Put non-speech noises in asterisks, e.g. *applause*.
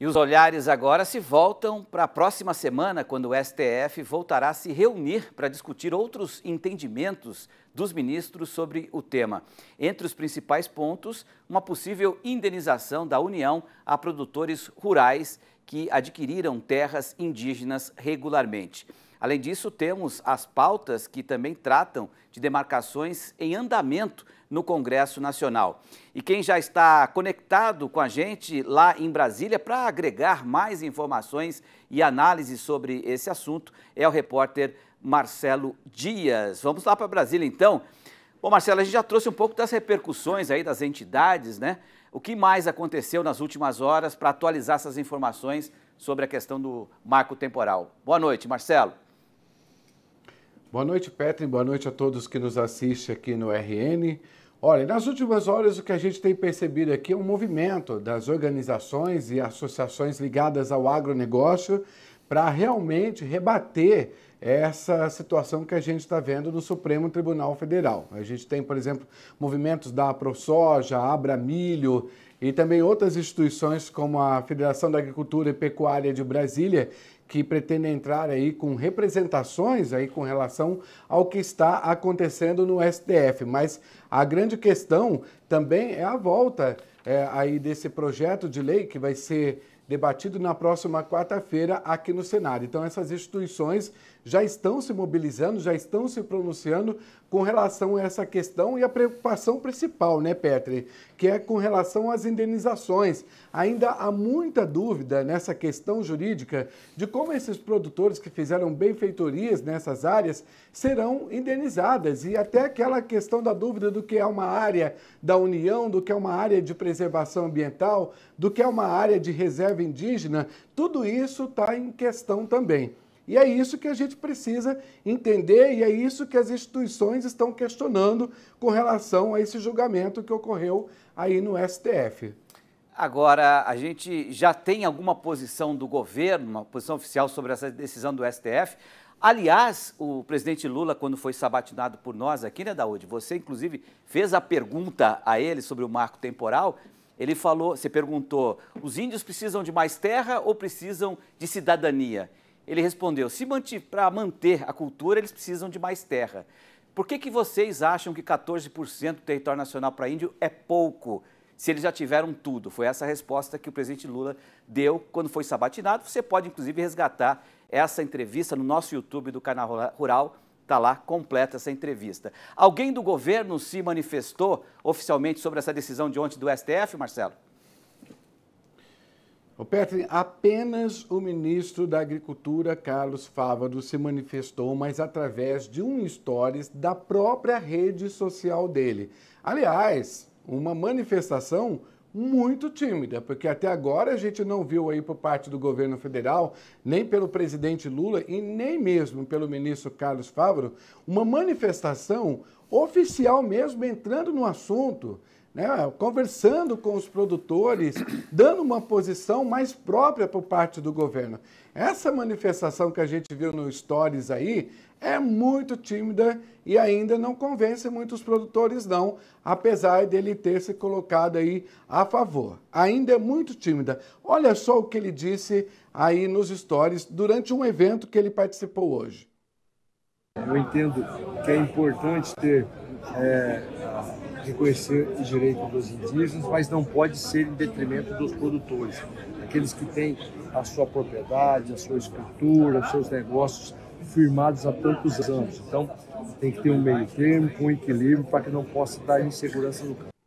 E os olhares agora se voltam para a próxima semana, quando o STF voltará a se reunir para discutir outros entendimentos dos ministros sobre o tema. Entre os principais pontos, uma possível indenização da União a produtores rurais que adquiriram terras indígenas regularmente. Além disso, temos as pautas que também tratam de demarcações em andamento no Congresso Nacional. E quem já está conectado com a gente lá em Brasília para agregar mais informações e análises sobre esse assunto é o repórter Marcelo Dias. Vamos lá para Brasília então. Bom, Marcelo, a gente já trouxe um pouco das repercussões aí das entidades, né? O que mais aconteceu nas últimas horas para atualizar essas informações sobre a questão do marco temporal? Boa noite, Marcelo. Boa noite, Petri. Boa noite a todos que nos assistem aqui no RN. Olha, nas últimas horas o que a gente tem percebido aqui é um movimento das organizações e associações ligadas ao agronegócio para realmente rebater essa situação que a gente está vendo no Supremo Tribunal Federal. A gente tem, por exemplo, movimentos da ProSoja, Abra Milho e também outras instituições como a Federação da Agricultura e Pecuária de Brasília que pretende entrar aí com representações aí com relação ao que está acontecendo no STF. Mas a grande questão também é a volta é, aí desse projeto de lei que vai ser debatido na próxima quarta-feira aqui no Senado. Então, essas instituições já estão se mobilizando, já estão se pronunciando com relação a essa questão e a preocupação principal, né, Petri, que é com relação às indenizações. Ainda há muita dúvida nessa questão jurídica de como esses produtores que fizeram benfeitorias nessas áreas serão indenizadas e até aquela questão da dúvida do que é uma área da União, do que é uma área de preservação ambiental, do que é uma área de reserva indígena, tudo isso está em questão também. E é isso que a gente precisa entender e é isso que as instituições estão questionando com relação a esse julgamento que ocorreu aí no STF. Agora, a gente já tem alguma posição do governo, uma posição oficial sobre essa decisão do STF. Aliás, o presidente Lula, quando foi sabatinado por nós aqui, né, Daúde? Você, inclusive, fez a pergunta a ele sobre o marco temporal ele falou, você perguntou, os índios precisam de mais terra ou precisam de cidadania? Ele respondeu, se para manter a cultura eles precisam de mais terra. Por que, que vocês acham que 14% do território nacional para índio é pouco? se eles já tiveram tudo. Foi essa a resposta que o presidente Lula deu quando foi sabatinado. Você pode, inclusive, resgatar essa entrevista no nosso YouTube do Canal Rural Está lá completa essa entrevista. Alguém do governo se manifestou oficialmente sobre essa decisão de ontem do STF, Marcelo? Petri, apenas o ministro da Agricultura, Carlos Fávaro, se manifestou, mas através de um stories da própria rede social dele. Aliás, uma manifestação muito tímida, porque até agora a gente não viu aí por parte do governo federal, nem pelo presidente Lula e nem mesmo pelo ministro Carlos Fávaro, uma manifestação oficial mesmo entrando no assunto, né, conversando com os produtores, *coughs* dando uma posição mais própria por parte do governo. Essa manifestação que a gente viu no Stories aí é muito tímida e ainda não convence muitos produtores, não, apesar dele ter se colocado aí a favor. Ainda é muito tímida. Olha só o que ele disse aí nos Stories durante um evento que ele participou hoje. Eu entendo que é importante ter é reconhecer o direito dos indígenas, mas não pode ser em detrimento dos produtores, aqueles que têm a sua propriedade, a sua escultura, os seus negócios firmados há tantos anos. Então, tem que ter um meio termo, um equilíbrio para que não possa dar insegurança no campo.